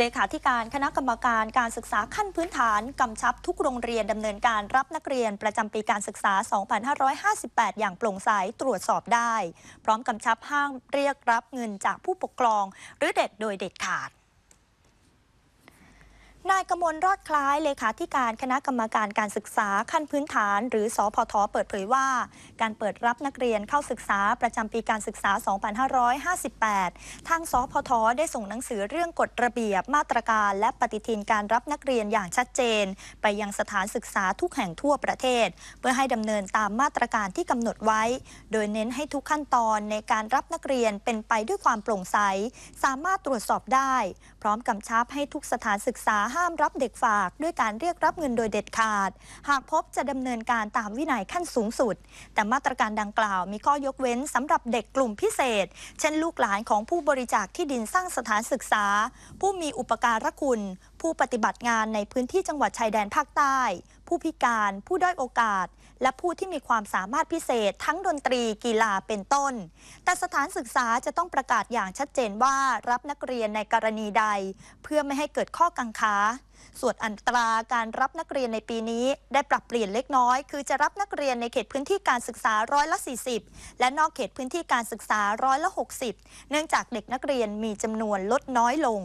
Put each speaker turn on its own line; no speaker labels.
เลขาธิการคณะกรรมการการศึกษาขั้นพื้นฐาน กำชับทุกโรงเรียนดำเนินการรับนักเรียนประจำปีการศึกษา 2558 อย่างโปร่งใสตรวจสอบได้ พร้อมกำชับห้ามเรียกรับเงินจากผู้ปกครอง หรือเด็กโดยเด็ดขาดนายกมลรอดคล้ายเลขาธิการคณะกรรมการการศึกษาขั้นพื้นฐาน หรือสอพทเปิดเผยว่า การเปิดรับนักเรียนเข้าศึกษาประจำปีการศึกษา 2558 ทางสอพทได้ส่งหนังสือเรื่องกฎระเบียบมาตรการและปฏิทินการรับนักเรียนอย่างชัดเจน ไปยังสถานศึกษาทุกแห่งทั่วประเทศ เพื่อให้ดำเนินตามมาตรการที่กำหนดไว้ โดยเน้นให้ทุกขั้นตอนในการรับนักเรียนเป็นไปด้วยความโปร่งใส สามารถตรวจสอบได้ พร้อมกำชับให้ทุกสถานศึกษาห้ามรับเด็กฝากด้วยการเรียกรับเงินโดยเด็ดขาด หากพบจะดำเนินการตามวินัยขั้นสูงสุด แต่มาตรการดังกล่าวมีข้อยกเว้นสำหรับเด็กกลุ่มพิเศษ เช่นลูกหลานของผู้บริจาคที่ดินสร้างสถานศึกษา ผู้มีอุปการะคุณ ผู้ปฏิบัติงานในพื้นที่จังหวัดชายแดนภาคใต้ผู้พิการผู้ด้อยโอกาสและผู้ที่มีความสามารถพิเศษทั้งดนตรีกีฬาเป็นต้น แต่สถานศึกษาจะต้องประกาศอย่างชัดเจนว่ารับนักเรียนในกรณีใด เพื่อไม่ให้เกิดข้อกังขาส่วนอัตราการรับนักเรียนในปีนี้ได้ปรับเปลี่ยนเล็กน้อย คือจะรับนักเรียนในเขตพื้นที่การศึกษาร้อยละ 40 และนอกเขตพื้นที่การศึกษาร้อยละ 60 เนื่องจากเด็กนักเรียนมีจำนวนลดน้อยลง